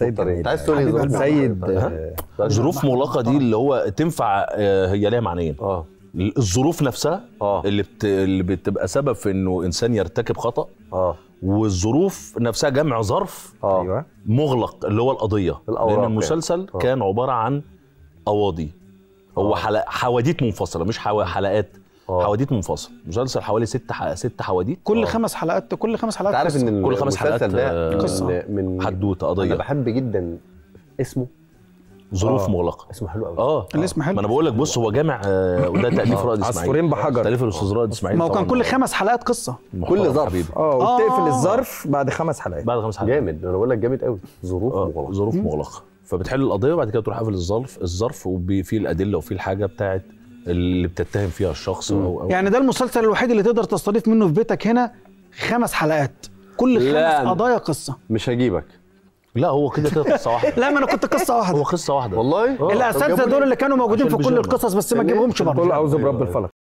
سيد انت عايز تقول سيد آه، ظروف مغلقه دي آه. اللي هو تنفع آه، هي ليها معنيين اه الظروف نفسها آه. اللي بت... اللي بتبقى سبب في انه انسان يرتكب خطا اه والظروف نفسها جمع ظرف آه. أيوة. مغلق اللي هو القضيه يعني. لان المسلسل كان عباره عن قواضي هو حلق... حواديت منفصله مش حلقات أوه. حواديت منفصل مسلسل حوالي ست ح... ست حواديت كل أوه. خمس حلقات كل خمس حلقات عارف ان كل خمس حلقات ده آه، قصه من حدوته قضيه انا بحب جدا اسمه ظروف آه. مغلقه اسمه حلو قوي آه. اه الاسم حلو ما انا بقول لك بص هو جامع وده تاليف رائد اسماعيل عصفورين بحجر تاليف الاستاذ رائد اسماعيل ما هو كان كل خمس حلقات قصه كل ظرف اه وبتقفل الظرف بعد خمس حلقات بعد خمس حلقات جامد انا بقول لك جامد قوي ظروف مغلقه ظروف مغلقه فبتحل القضيه وبعد كده تروح قافل الظرف الظرف وفي الادله وفي الحاجه بتاعت اللي بتتهم فيها الشخص او, أو يعني ده المسلسل الوحيد اللي تقدر تستضيف منه في بيتك هنا خمس حلقات كل خمس قضايا قصه مش هجيبك لا هو كده كده قصه واحده لا ما انا كنت قصه واحده هو قصه واحده والله اه. الاساتذه دول اللي كانوا موجودين في كل القصص بس ما تجيبهمش يعني برضه كله اعوذ برب الفلك